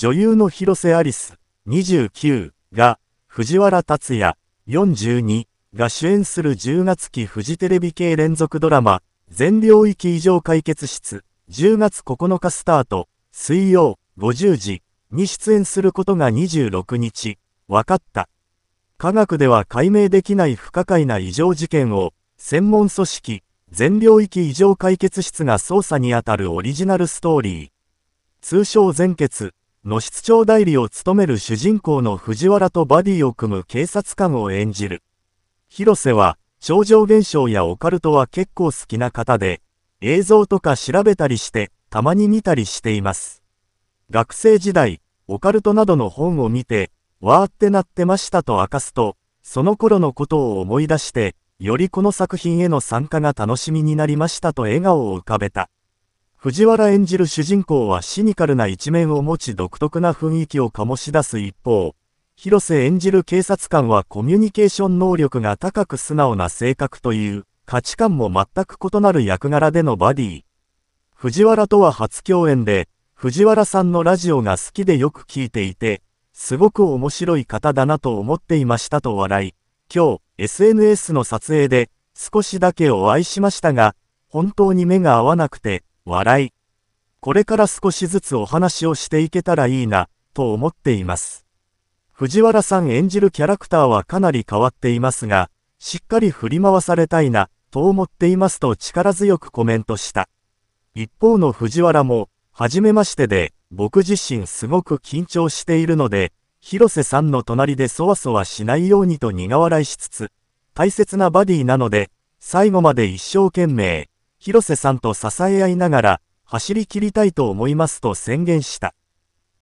女優の広瀬アリス、29が、藤原達也、42が主演する10月期フジテレビ系連続ドラマ、全領域異常解決室、10月9日スタート、水曜、50時に出演することが26日、分かった。科学では解明できない不可解な異常事件を、専門組織、全領域異常解決室が捜査にあたるオリジナルストーリー。通称全決野室町代理を務める主人公の藤原とバディを組む警察官を演じる。広瀬は、超常現象やオカルトは結構好きな方で、映像とか調べたりして、たまに見たりしています。学生時代、オカルトなどの本を見て、わーってなってましたと明かすと、その頃のことを思い出して、よりこの作品への参加が楽しみになりましたと笑顔を浮かべた。藤原演じる主人公はシニカルな一面を持ち独特な雰囲気を醸し出す一方、広瀬演じる警察官はコミュニケーション能力が高く素直な性格という価値観も全く異なる役柄でのバディ。藤原とは初共演で、藤原さんのラジオが好きでよく聞いていて、すごく面白い方だなと思っていましたと笑い、今日 SNS の撮影で少しだけお会いしましたが、本当に目が合わなくて、笑い。これから少しずつお話をしていけたらいいな、と思っています。藤原さん演じるキャラクターはかなり変わっていますが、しっかり振り回されたいな、と思っていますと力強くコメントした。一方の藤原も、はじめましてで、僕自身すごく緊張しているので、広瀬さんの隣でそわそわしないようにと苦笑いしつつ、大切なバディなので、最後まで一生懸命、広瀬さんと支え合いながら、走り切りたいと思いますと宣言した。